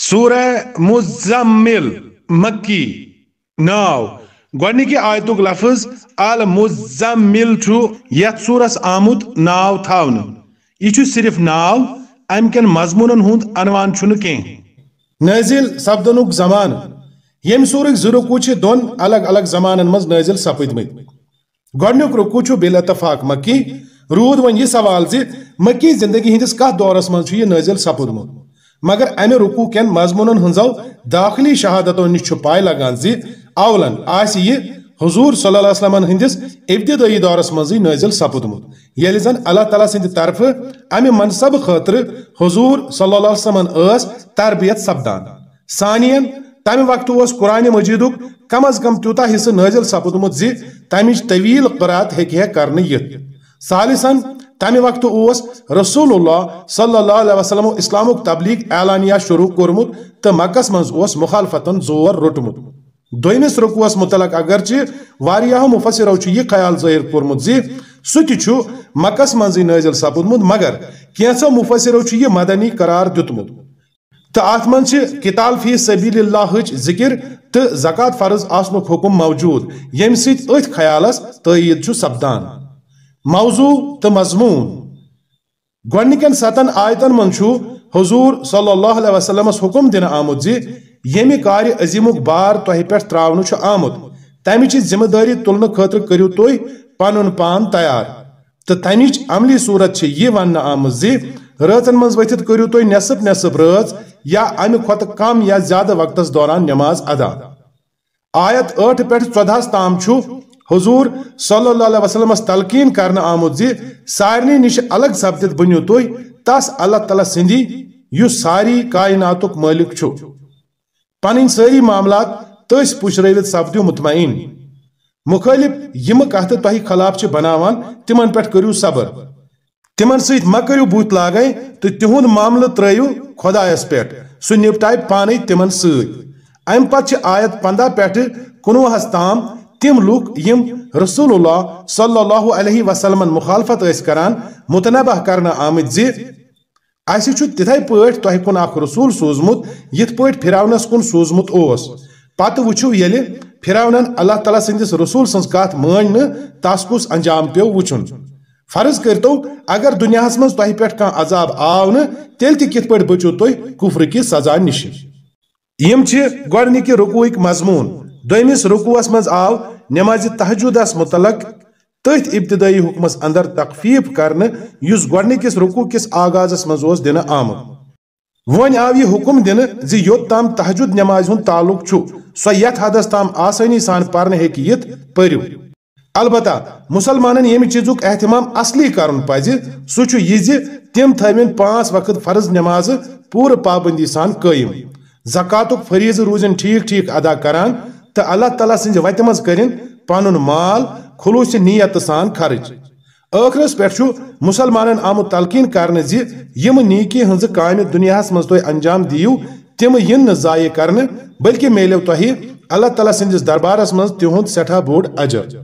सूर मुजमिल मक्की नाव गोडनिकी आयत लफज अल मुजमिल सूरस आमुत नाव थावन यह सिर्फ नाव अमक मजमून हूँ अनवान नाजिल सपदन जमान यम सूर जुरुकू दोन अलग अलग जमान मज नाजिल सपदम गोडनिक रुकू बिलतफाक मक्की रूद वन यह सवाल जी मक्की जिंदगी हंदिस कौरस मज नाजिल सपूदमुत मगर अमे रुकू कैन मजमून हजो दाखिली शहादतों नश पाए पाय लगान जवलन आजूर सल्लमन हंदिस इब्तदी दौर मजी नाजिल सपूदमुत ये जन अल्लाह तला सरफ अमे मनसब खतर हजूर सल्लमन तरबियत सपदान सानियन तम वक्त उस कुरान मजीद कम अज कम तूत हिस्सा नाजिल सपूदमुत जमच तवील कुरात हेक कर सालिसन तमि वक्त उस रसूल सल्ला वसलमो इस्लामुक तबलीग एलानिया शुरू कोर्मुत तो मकस मज मुखालफतन जोर रोटमुत दोमस रुकुस मुतलक अगरचि वारियाहो मुफसरो यह ख्याल जाहिर कोर्मुत जि सह मकस मज नाजिल सपुदमुत मगर कैंसो मुफसरो यह मदनी करार दुतमुत तो अत मज किताल फी सबील जिक्र तो जकत फर्ज आसनुक हुकुम मौजूद यम सत ख्याल तयद सपदान मौजू तो मजमून गोनिक सतन आयतन मन हजूर सल्लल्लाहु अलैहि हुकुम दिन आमुत जी येमि कार्य अजीमुक बार तोहि पे त्रावन आमुत तमिच जिम्मेदारी तुलने खुद करू तु पन पान तैयार तो तमिच अमली सूरत यह वन आम जी रचन मज वथित करू तुम नसब नसब रच या अमि खत कम या ज्यादा वक्त दौरान नमाज अदा आयत ठ पे चौदहस ताम हजूर सल्लास तलकिन कर आमुत जी सारे नश अलग सपद बनो तु तस अल्लाह तला सदी सारी कायनात मालिक पन सारी मामला तस पुशरवित सपद मुतमिन मुखालिफ यम कथ तह खिलाफ बनावान तिमन पे करू सबर तिमन सकू बुत लाग तो तिहद मामल त्रू खुदायस पे सह निपटाय पान तिमन सत आयत पंदा पे कनवहस ताम तम लूक यम रसूल सल्ह वसलम मुखालफत कान मुतनबह कर आम जि तिथे पा तह रसूल सूजमुत यथ पिरावन कुन सूजमुत पत् वो ये फिरावन अल्लाह तला सूल सत मान नस कस अंजाम पे वुन फर्ज कर तो अगर दुनिया मं तह पे अजाब आव नित पचो तुफ्र सजा निश यम रुकूक मजमून दोमिस रुकूस मज आव नमाज तहजुदस मुतलक तथ इब्तदाई हुक्मस अंदर तकफीफ कर गुडनिकिस रुकू किस आगाजस मज दिन आमुत वन आव यह हुकुम दिन जि तम तहजुद नमाज हूं तालुक छु सो यथ हदस तम आसानी सान पर्न हे यथ परू अलबत् मुसलमानन यमि चीजुक एहतमाम असली कर सह तम थन पांच वक्त फर्ज नमाज पूर पाबंदी सान कयम जक़ातुक फरीज रूजन ठीक ठीक अदा करान तो अल्लाह तला सज व पुन माल खलूस नीयत सान खर्च अखरस पे मुसलमान आमु तलकिन कर नीकी हज का दुनिया मज तुम अंजाम दियो तम यन जाये कर बल्कि मिलो तह अल्लाह तला सरबारस मज तिंद सठा बोड अजर